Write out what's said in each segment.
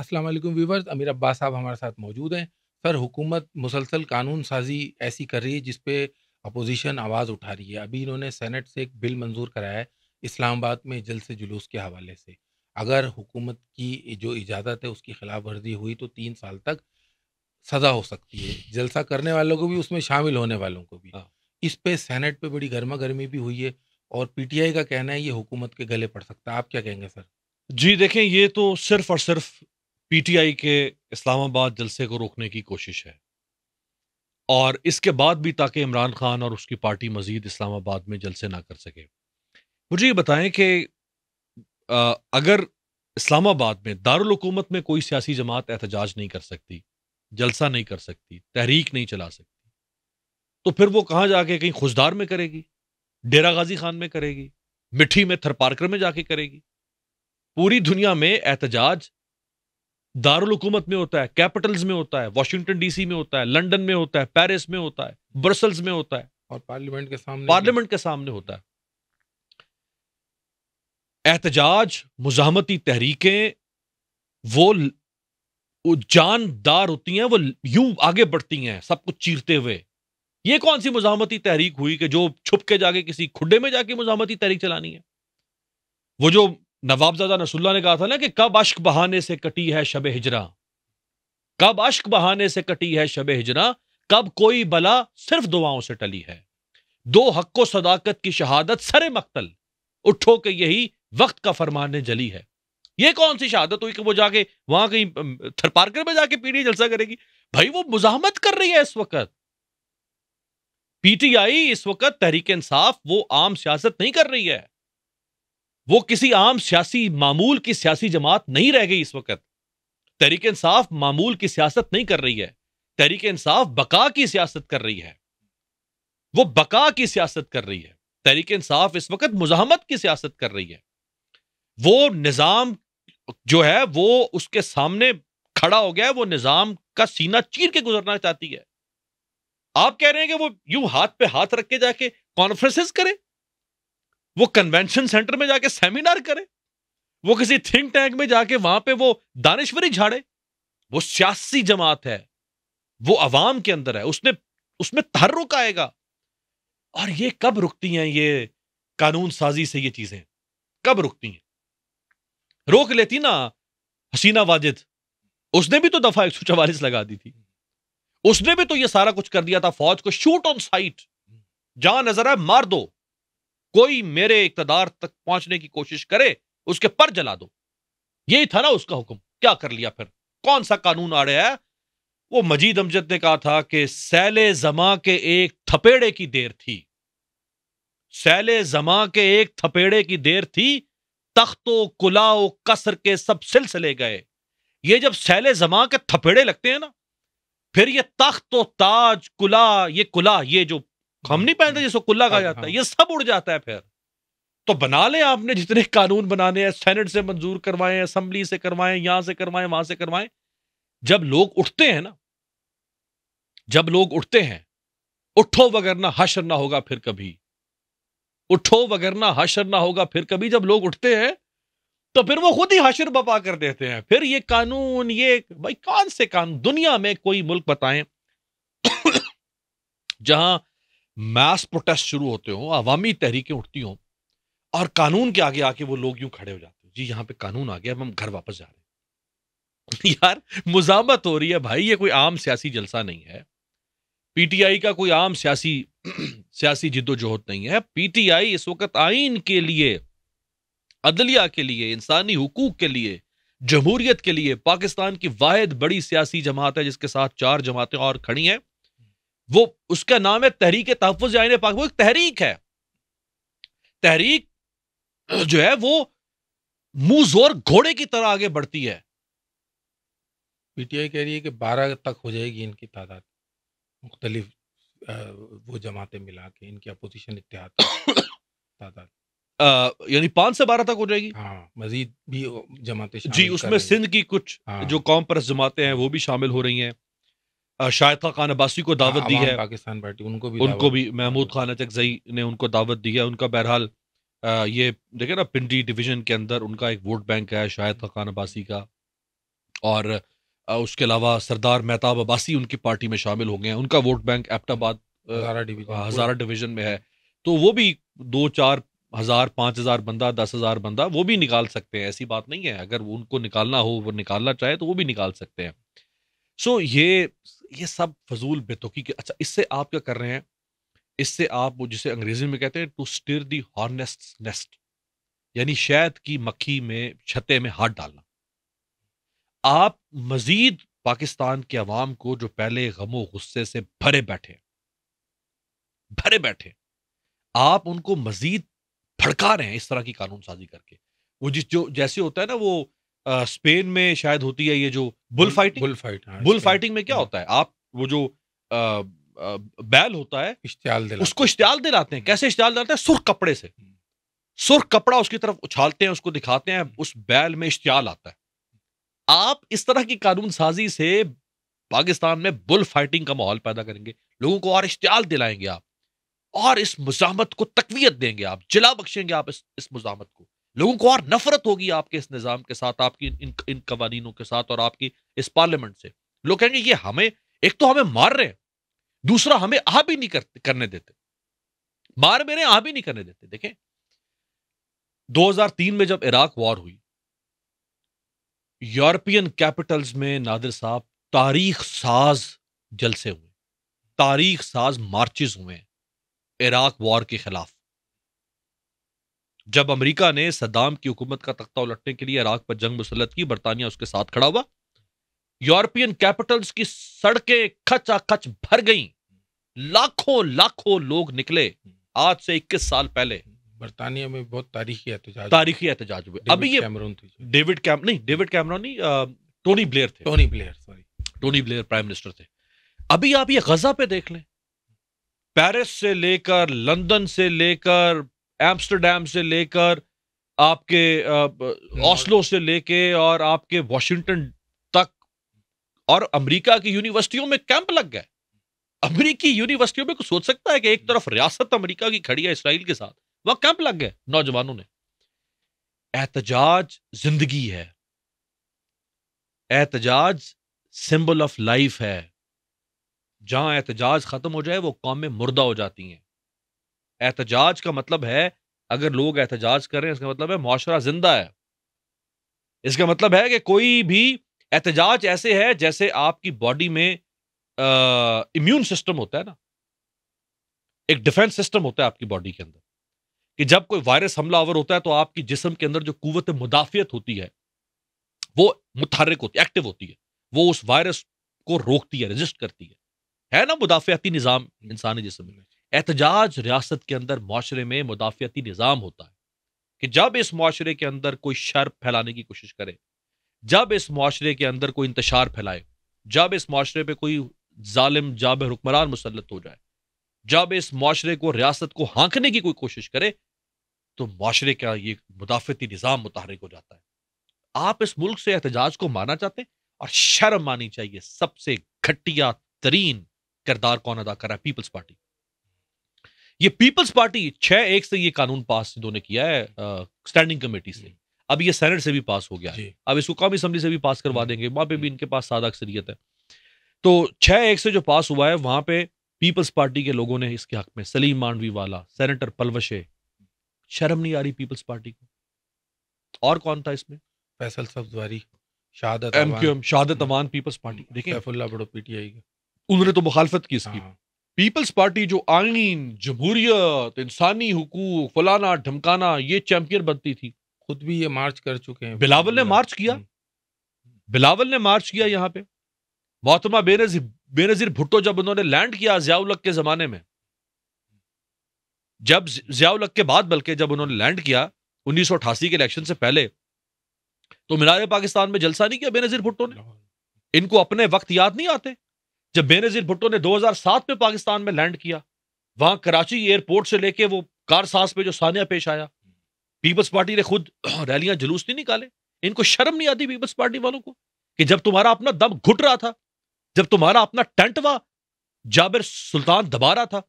अस्सलाम वालेकुम व्यूवर्स अमीर अब्बास साहब हमारे साथ मौजूद हैं सर हुकूमत मुसलसल कानून साजी ऐसी कर रही है जिसपे अपोजिशन आवाज़ उठा रही है अभी इन्होंने सेनेट से एक बिल मंजूर कराया है इस्लामाबाद में जलसे जुलूस के हवाले से अगर हुकूमत की जो इजाज़त है उसकी खिलाफ वर्जी हुई तो तीन साल तक सज़ा हो सकती है जलसा करने वालों को भी उसमें शामिल होने वालों को भी हाँ। इस पे सेनेट पे बड़ी गर्मा गर्मी भी हुई है और पीटीआई का कहना है ये हुकूमत के गले पड़ सकता है आप क्या कहेंगे सर जी देखें ये तो सिर्फ और सिर्फ पीटीआई के इस्लामाबाद जलसे को रोकने की कोशिश है और इसके बाद भी ताकि इमरान खान और उसकी पार्टी मजीद इस्लामाबाद में जलसे ना कर सके मुझे ये बताएं कि अगर इस्लामाबाद में दारकूमत में कोई सियासी जमात एहतजाज नहीं कर सकती जलसा नहीं कर सकती तहरीक नहीं चला सकती तो फिर वो कहाँ जाके कहीं खुशदार में करेगी डेरा गाजी खान में करेगी मिठी में थरपारकर में जाके करेगी पूरी दुनिया में एहतजाज दारुलकूमत में होता है कैपिटल्स में होता है वाशिंगटन डीसी में होता है लंदन में होता है पेरिस में होता है ब्रसल्स में होता है और पार्लियामेंट के सामने पार्लियामेंट के सामने होता है एहतजाज मुजामती तहरीकें वो जानदार होती हैं वो यूं आगे बढ़ती हैं सब कुछ चीरते हुए ये कौन सी मुजामती तहरीक हुई कि जो छुप के जाके किसी खुडे में जाके मुजामती तहरीक चलानी है वो जो नवाबजादा नसुल्ला ने कहा था ना कि कब अश्क बहाने से कटी है शब हिजरा कब अश्क बहाने से कटी है शब हिजरा कब कोई बला सिर्फ दुआओं से टली है दो हक्को सदाकत की शहादत सरे मख्तल उठो के यही वक्त का फरमान जली है ये कौन सी शहादत हुई कि वो जाके वहां कहीं थरपारकर में जाके पीढ़ी जलसा करेगी भाई वो मुजामत कर रही है इस वक्त पीटीआई इस वक्त तहरीक इंसाफ वो आम सियासत नहीं कर रही है वो किसी आम सियासी मामूल की सियासी जमात नहीं रह गई इस वक्त तहरीक इंसाफ मामूल की सियासत नहीं कर रही है तहरीक इंसाफ बका की सियासत कर रही है वो बका की सियासत कर रही है तहरीक इंसाफ इस वक्त मुजामत की सियासत कर रही है वो निज़ाम जो है वो उसके सामने खड़ा हो गया है वो निज़ाम का सीना चीर के गुजरना चाहती है आप कह रहे हैं कि वो यूं हाथ पे हाथ रख के जाके कॉन्फ्रेंसेस करें वो कन्वेंशन सेंटर में जाके सेमिनार करे वो किसी थिंक टैंक में जाके वहां पे वो दानिश्वरी झाड़े वो सियासी जमात है वो अवाम के अंदर है उसने उसमें थर आएगा और ये कब रुकती हैं ये कानून साजी से ये चीजें कब रुकती हैं रोक लेती ना हसीना वाजिद उसने भी तो दफा एक सौ चवालीस लगा दी थी उसने भी तो ये सारा कुछ कर दिया था फौज को शूट ऑन साइट जहां नजर आए मार दो कोई मेरे इकतदार तक पहुंचने की कोशिश करे उसके पर जला दो यही था ना उसका हुक्म क्या कर लिया फिर कौन सा कानून आ रहा है वो मजीद अमजद ने कहा था कि सैले जमा के एक थपेड़े की देर थी सैले जमा के एक थपेड़े की देर थी तख्तो कुलाओ कसर के सब सिलसिले गए ये जब सैले जमा के थपेड़े लगते हैं ना फिर ये तख्त ताज कुला ये कुला ये जो खम नहीं पहनते जिसको कुल्ला कहा हाँ, जाता है हाँ। ये सब उड़ जाता है फिर तो बना ले आपने जितने कानून बनाने हैं सेनेट से मंजूर करवाए असेंबली से करवाए यहां से करवाए वहां से करवाए जब लोग उठते हैं ना जब लोग उठते हैं उठो वगरना हशर ना होगा फिर कभी उठो वगरना हशर ना होगा फिर कभी जब लोग उठते हैं तो फिर वो खुद ही हशर बपा कर देते हैं फिर ये कानून ये भाई कौन से कानून दुनिया में कोई मुल्क बताएं जहां मास प्रोटेस्ट शुरू होते हों अवामी तहरीकें उठती हों और कानून के आगे आके वो लोग यूं खड़े हो जाते हैं जी यहाँ पे कानून आ गया अब हम घर वापस जा रहे हैं यार मुजामत हो रही है भाई ये कोई आम सियासी जलसा नहीं है पीटीआई का कोई आम सियासी सियासी जिद्दोजहद नहीं है पीटीआई इस वक्त आइन के लिए अदलिया के लिए इंसानी हकूक के लिए जमहूरियत के लिए पाकिस्तान की वाद बड़ी सियासी जमात है जिसके साथ चार जमातें और खड़ी हैं वो उसका नाम है तहरीक तहफ़ आइन पाक वो एक तहरीक है तहरीक जो है वो मुंह जोर घोड़े की तरह आगे बढ़ती है पीटीआई कह रही है कि बारह तक हो जाएगी इनकी तादाद मुख्तलिफ वो जमातें मिला के इनकी अपोजिशन इतिहाद तादाद यानी पांच से बारह तक हो जाएगी हाँ मजीद भी जमाते जी उसमें सिंध की कुछ हाँ, जो कौम परस जमाते हैं वो भी शामिल हो रही हैं शाहिद खा खान अब्बासी को दावत दी है पाकिस्तान पार्टी उनको भी उनको भी महमूद खान अचकजई ने उनको दावत दी है उनका बहरहाल ये देखे ना पिंडी डिवीजन के अंदर उनका एक वोट बैंक है शाहिद खा खान अब्बासी का और उसके अलावा सरदार मेहताब अब्बासी उनकी पार्टी में शामिल हो गए हैं उनका वोट बैंक एप्टाबाद हाँ, हज़ारा डिवीजन में है तो वो भी दो चार हज़ार पाँच हज़ार बंदा दस हज़ार बंदा वो भी निकाल सकते हैं ऐसी बात नहीं है अगर उनको निकालना हो वो निकालना चाहे तो वो भी निकाल सकते हैं सो ये ये सब फजूल बेतुकी के अच्छा इससे आप क्या कर रहे हैं इससे आप वो जिसे अंग्रेजी में कहते हैं to stir the hornets nest यानी शहद की मक्खी में छते में हाथ डालना आप मजीद पाकिस्तान के अवाम को जो पहले गमो गुस्से से भरे बैठे भरे बैठे आप उनको मजीद भड़का रहे हैं इस तरह की कानून साजी करके वो जिस जो जैसे होता है ना वो स्पेन में शायद होती है ये जो बुल फाइटिंग बुल फाइट हाँ, बुल फाइटिंग में क्या हाँ। होता है आप वो जो आ, आ, बैल होता है इश्तियाल उसको इश्तियाल दिलाते हैं कैसे इश्तियाल दिलाते हैं सुर्ख कपड़े से हम्म। सुर्ख कपड़ा उसकी तरफ उछालते हैं उसको दिखाते हैं उस बैल में इश्तियाल आता है आप इस तरह की कानून साजी से पाकिस्तान में बुल फाइटिंग का माहौल पैदा करेंगे लोगों को और इश्तियाल दिलाएंगे आप और इस मुजामत को तकवीत देंगे आप जिला बख्शेंगे आप इस, इस मुजामत को लोगों को और नफरत होगी आपके इस निज़ाम के साथ आपकी इन इन कवानीनों के साथ और आपकी इस पार्लियामेंट से लोग कहेंगे ये हमें एक तो हमें मार रहे हैं दूसरा हमें आ भी नहीं कर, करने देते मार मेरे आ भी नहीं करने देते देखें 2003 में जब इराक वॉर हुई यूरोपियन कैपिटल्स में नादिर साहब तारीख साज जलसे हुए तारीख साज मार्चेस हुए इराक वॉर के खिलाफ जब अमेरिका ने सद्दाम की हुकूमत का तख्ता उलटने के लिए इराक पर जंग मुसलत की बरतानिया उसके साथ खड़ा हुआ यूरोपियन कैपिटल्स की सड़कें खच भर गई लाखों लाखों लोग निकले आज से 21 साल पहले बरतानिया में बहुत तारीखी एहतजाज तारीखी एहतजाज हुए अभी कैमरोन थी डेविड कैम नहीं डेविड कैमरॉन नहीं टोनी ब्लेयर थे Tony Blair sorry Tony Blair prime minister थे अभी आप ये गजा पे देख लें पेरिस से लेकर लंदन से लेकर एम्स्टरडेम से लेकर आपके ऑस्लो हम्म। से लेके और आपके वॉशिंगटन तक और अमेरिका की यूनिवर्सिटियों में कैंप लग गए अमेरिकी यूनिवर्सिटियों में कुछ सोच सकता है कि एक तरफ रियासत अमेरिका की खड़ी है इसराइल के साथ वह कैंप लग गए नौजवानों ने एहतजाज जिंदगी है एहतजाज सिंबल ऑफ लाइफ है जहां एहतजाज खत्म हो जाए वो कौमें मुर्दा हो जाती हैं एहतजाज का मतलब है अगर लोग एहतजाज कर रहे हैं इसका मतलब है माशरा जिंदा है इसका मतलब है कि कोई भी एहतजाज ऐसे है जैसे आपकी बॉडी में इम्यून सिस्टम होता है ना एक डिफेंस सिस्टम होता है आपकी बॉडी के अंदर कि जब कोई वायरस हमलावर होता है तो आपकी जिसम के अंदर जो कुवत मुदाफियत होती है वो मुतहरक होती है एक्टिव होती है वो उस वायरस को रोकती है रजिस्ट करती है है ना मुदाफियाती निज़ाम इंसानी जिसम में एहतजाज रियासत के अंदर माशरे में मुदाफियती निज़ाम होता है कि जब इस माशरे के अंदर कोई शर फैलाने की कोशिश करे जब इस माशरे के अंदर कोई इंतशार फैलाए जब इस माशरे पर कोई ालिम जाब हुक्मरान मुसलत हो जाए जब इस माशरे को रियासत को हाँकने की कोई कोशिश करे तो माशरे का ये मुदाफ़ती निज़ाम मुतहरक हो जाता है आप इस मुल्क से एहतजाज को माना चाहते हैं और शर्म मानी चाहिए सबसे घटिया तरीन किरदार कौन अदा कर रहा है पीपल्स पार्टी ये पीपल्स पार्टी छह एक से ये कानून पास दोनों किया है स्टैंडिंग कमेटी से हम्म। अब ये सेनेट से भी पास हो गया अब इसको कौमी असम्बली से भी पास करवा हम्म। देंगे वहां पे भी हम्म। इनके पास सादा अक्सरियत है तो छह एक से जो पास हुआ है वहां पे पीपल्स पार्टी के लोगों ने इसके हक में सलीम मांडवी वाला सेनेटर पलवशे शर्म नहीं आ रही पीपल्स पार्टी को और कौन था इसमें फैसल सब्जवारी शहादत एम क्यू एम शहादत अमान पीपल्स पार्टी देखिए उन्होंने तो मुखालफत की इसकी हाँ। पीपल्स पार्टी जो आइन जमहूरियत इंसानी हकूक फलाना ढमकाना ये चैंपियन बनती थी खुद भी ये मार्च कर चुके हैं बिलावल ने मार्च किया हम्म। बिलावल ने मार्च किया यहाँ पे मोहतमा बेनजीर बेनजीर भुट्टो जब उन्होंने लैंड किया जियाउलक के जमाने में जब जियाउलक के बाद बल्कि जब उन्होंने लैंड किया उन्नीस के इलेक्शन से पहले तो मिनारे पाकिस्तान में जलसा नहीं किया बेनजीर भुट्टो ने इनको अपने वक्त याद नहीं आते जब बेनजीर भुट्टो ने 2007 में पाकिस्तान में लैंड किया वहां कराची एयरपोर्ट से लेके वो कार सास पे जो सानिया पेश आया पीपल्स पार्टी ने खुद रैलियां जुलूस नहीं निकाले इनको शर्म नहीं आती पीपल्स पार्टी वालों को कि जब तुम्हारा अपना दम घुट रहा था जब तुम्हारा अपना टंटवा जाबिर सुल्तान दबा रहा था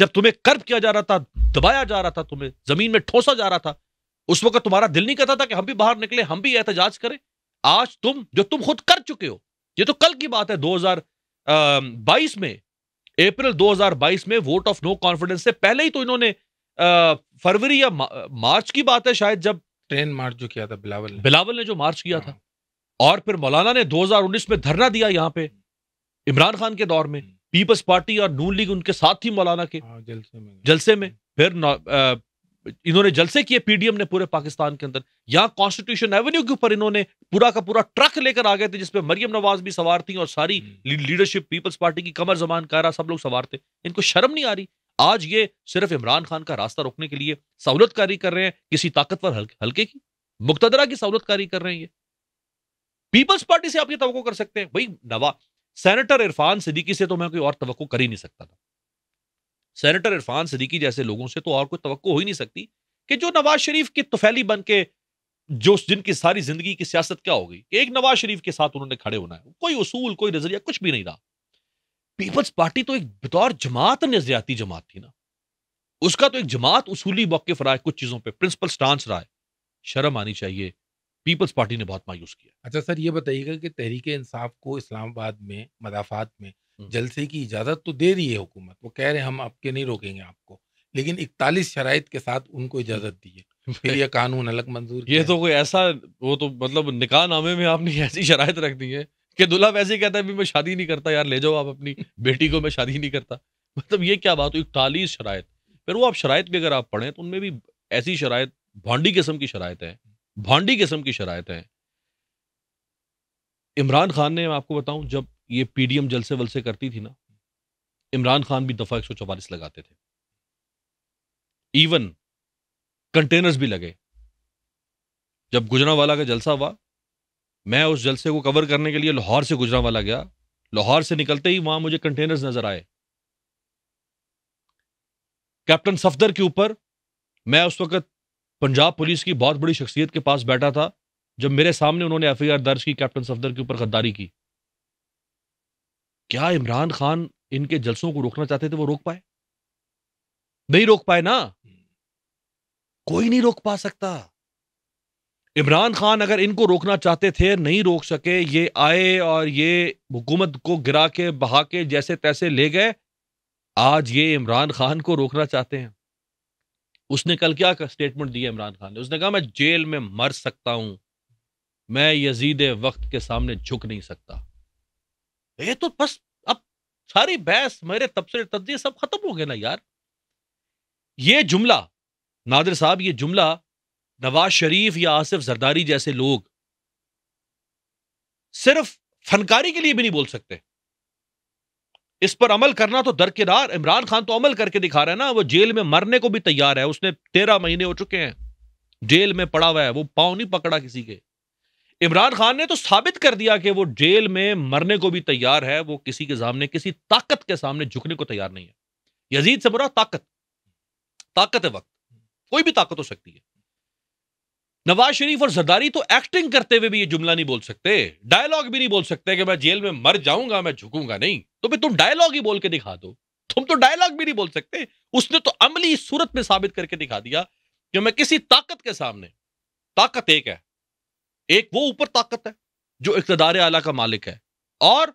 जब तुम्हें कर्ब किया जा रहा था दबाया जा रहा था तुम्हें जमीन में ठोसा जा रहा था उस वक्त तुम्हारा दिल नहीं करता था कि हम भी बाहर निकले हम भी एहतजाज करें आज तुम जो तुम खुद कर चुके हो ये तो कल की बात है हजार बाईस में अप्रैल 2022 में वोट ऑफ नो कॉन्फिडेंस से पहले ही तो इन्होंने फरवरी या मार्च की बात है शायद जब ट्रेन मार्च जो किया था बिलावल ने बिलावल ने जो मार्च किया था हाँ। और फिर मौलाना ने 2019 में धरना दिया यहाँ पे इमरान खान के दौर में हम्म। पीपल्स पार्टी और नून लीग उनके साथ थी मौलाना के हाँ, जलसे में जलसे में फिर इन्होंने जलसे किए पीडीएम ने पूरे पाकिस्तान के अंदर यहाँ कॉन्स्टिट्यूशन एवेन्यू के ऊपर इन्होंने पूरा का पूरा ट्रक लेकर आ गए थे जिसपे मरियम नवाज भी सवार थी और सारी हम्म। लीडरशिप पीपल्स पार्टी की कमर जमान कारा सब लोग सवार थे इनको शर्म नहीं आ रही आज ये सिर्फ इमरान खान का रास्ता रोकने के लिए सहूलतकारी कर रहे हैं किसी ताकतवर हल्के की मुक्तदरा की सहूलतकारी कर रहे हैं ये पीपल्स पार्टी से आप ये तो कर सकते हैं भाई नवा सेनेटर इरफान सिद्दीकी से तो मैं कोई और तो कर ही नहीं सकता था सेनेटर इरफान सदीकी जैसे लोगों से तो और कोई तो हो ही नहीं सकती कि जो नवाज शरीफ की तुफैली बन के जो जिनकी सारी जिंदगी की सियासत क्या हो गई एक नवाज शरीफ के साथ उन्होंने खड़े होना है कोई उसूल कोई नजरिया कुछ भी नहीं रहा पीपल्स पार्टी तो एक बतौर जमात नजरियाती जमात थी ना उसका तो एक जमात उसूली मौके रहा है कुछ चीज़ों पर प्रिंसिपल स्टांस रहा है शर्म आनी चाहिए पीपल्स पार्टी ने बहुत मायूस किया अच्छा सर ये बताइएगा कि तहरीक इंसाफ को इस्लामाबाद में मदाफात में जलसे की इजाज़त तो दे रही है हुकूमत वो कह रहे हैं हम आपके नहीं रोकेंगे आपको लेकिन इकतालीस शराइत के साथ उनको इजाज़त दी है फिर ये कानून अलग मंजूर ये तो कोई ऐसा वो तो मतलब निकाह नामे में आपने ऐसी शराइत रख दी है कि दूल्हा वैसे ही कहता है भी मैं शादी नहीं करता यार ले जाओ आप अपनी बेटी को मैं शादी नहीं करता मतलब ये क्या बात हुई इकतालीस शराइत फिर वो आप शराइत भी अगर आप पढ़ें तो उनमें भी ऐसी शराइत भांडी किस्म की शराइत है भांडी किस्म की शराइत है इमरान खान ने मैं आपको बताऊं जब ये पीडीएम जलसे वलसे करती थी ना इमरान खान भी दफा एक लगाते थे इवन कंटेनर्स भी लगे जब गुजरावाला का जलसा हुआ मैं उस जलसे को कवर करने के लिए लाहौर से गुजरावाला गया लाहौर से निकलते ही वहां मुझे कंटेनर्स नजर आए कैप्टन सफदर के ऊपर मैं उस वक्त पंजाब पुलिस की बहुत बड़ी शख्सियत के पास बैठा था जब मेरे सामने उन्होंने एफ दर्ज की कैप्टन सफदर के ऊपर गद्दारी की क्या इमरान खान इनके जलसों को रोकना चाहते थे वो रोक पाए नहीं रोक पाए ना कोई नहीं रोक पा सकता इमरान खान अगर इनको रोकना चाहते थे नहीं रोक सके ये आए और ये हुकूमत को गिरा के बहा के जैसे तैसे ले गए आज ये इमरान खान को रोकना चाहते हैं उसने कल क्या स्टेटमेंट दिया इमरान खान ने उसने कहा मैं जेल में मर सकता हूं मैं यजीद वक्त के सामने झुक नहीं सकता ये तो बस अब सारी बहस मेरे तबसरे तब्दील सब खत्म हो गए ना यार ये जुमला नादिर साहब ये जुमला नवाज शरीफ या आसिफ जरदारी जैसे लोग सिर्फ फनकारी के लिए भी नहीं बोल सकते इस पर अमल करना तो दरकिनार इमरान खान तो अमल करके दिखा रहा है ना वो जेल में मरने को भी तैयार है उसने तेरह महीने हो चुके हैं जेल में पड़ा हुआ है वो पाँव नहीं पकड़ा किसी के इमरान खान ने तो साबित कर दिया कि वो जेल में मरने को भी तैयार है वो किसी के सामने किसी ताकत के सामने झुकने को तैयार नहीं है यजीद से बुरा ताकत ताकत है वक्त कोई भी ताकत हो सकती है नवाज शरीफ और जरदारी तो एक्टिंग करते हुए भी ये जुमला नहीं बोल सकते डायलॉग भी नहीं बोल सकते कि मैं जेल में मर जाऊंगा मैं झुकूंगा नहीं तो भी तुम डायलॉग ही बोल के दिखा दो तुम तो डायलॉग भी नहीं बोल सकते उसने तो अमली सूरत में साबित करके दिखा दिया कि मैं किसी ताकत के सामने ताकत एक है एक वो ऊपर ताकत है जो इकतदार आला का मालिक है और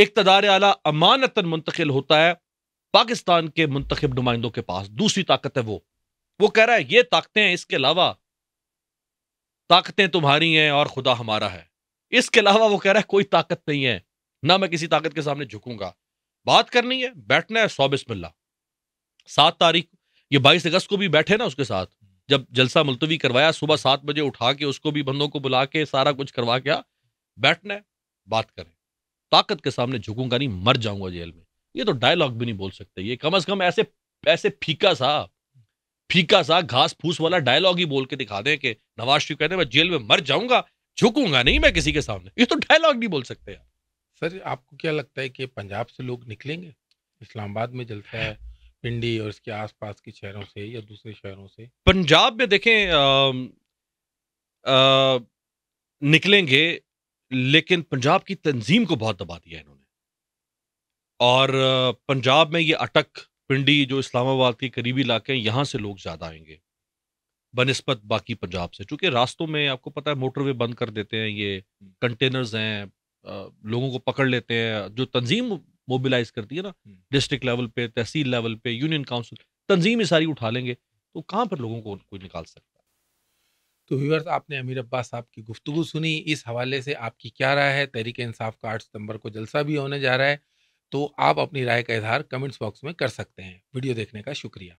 इकतदार आला अमानता मुंतकिल होता है पाकिस्तान के मुंतखब नुमाइंदों के पास दूसरी ताकत है वो वो कह रहा है ये ताकतें हैं इसके अलावा ताकतें तुम्हारी हैं और खुदा हमारा है इसके अलावा वो कह रहा है कोई ताकत नहीं है ना मैं किसी ताकत के सामने झुकूंगा बात करनी है बैठना है सौ बिस्मिल्ला सात तारीख ये बाईस अगस्त को भी बैठे ना उसके साथ जब जलसा मुलतवी करवाया सुबह सात बजे उठा के उसको भी बंदों को बुला के सारा कुछ करवा के बैठना है बात करें ताकत के सामने झुकूंगा नहीं मर जाऊंगा जेल में ये तो डायलॉग भी नहीं बोल सकते ये कम अज कम ऐसे ऐसे फीका सा फीका सा घास फूस वाला डायलॉग ही बोल के दिखा दें कि नवाज शरीफ कहते हैं मैं जेल में मर जाऊंगा झुकूंगा नहीं मैं किसी के सामने ये तो डायलॉग नहीं बोल सकते यार सर आपको क्या लगता है कि पंजाब से लोग निकलेंगे इस्लामाबाद में जलता है पिंडी और इसके आसपास के शहरों से या दूसरे शहरों से पंजाब में देखें आ, आ, निकलेंगे लेकिन पंजाब की तंजीम को बहुत दबा दिया इन्होंने और पंजाब में ये अटक पिंडी जो इस्लामाबाद के करीबी इलाके हैं यहाँ से लोग ज़्यादा आएंगे बनस्पत बाकी पंजाब से चूँकि रास्तों में आपको पता है मोटरवे बंद कर देते हैं ये हम्म। कंटेनर्स हैं लोगों को पकड़ लेते हैं जो तंजीम मोबिलाइज करती है ना डिस्ट्रिक्ट हम्म। लेवल पे तहसील लेवल पे यूनियन काउंसिल तंजीम ये सारी उठा लेंगे तो कहाँ पर लोगों को कोई निकाल सकता है तो व्यवर्स आपने अमीर अब्बास साहब की गुफ्तु सुनी इस हवाले से आपकी क्या राय है तहरीक इंसाफ का आठ सितंबर को जलसा भी होने जा रहा है तो आप अपनी राय का इजहार कमेंट्स बॉक्स में कर सकते हैं वीडियो देखने का शुक्रिया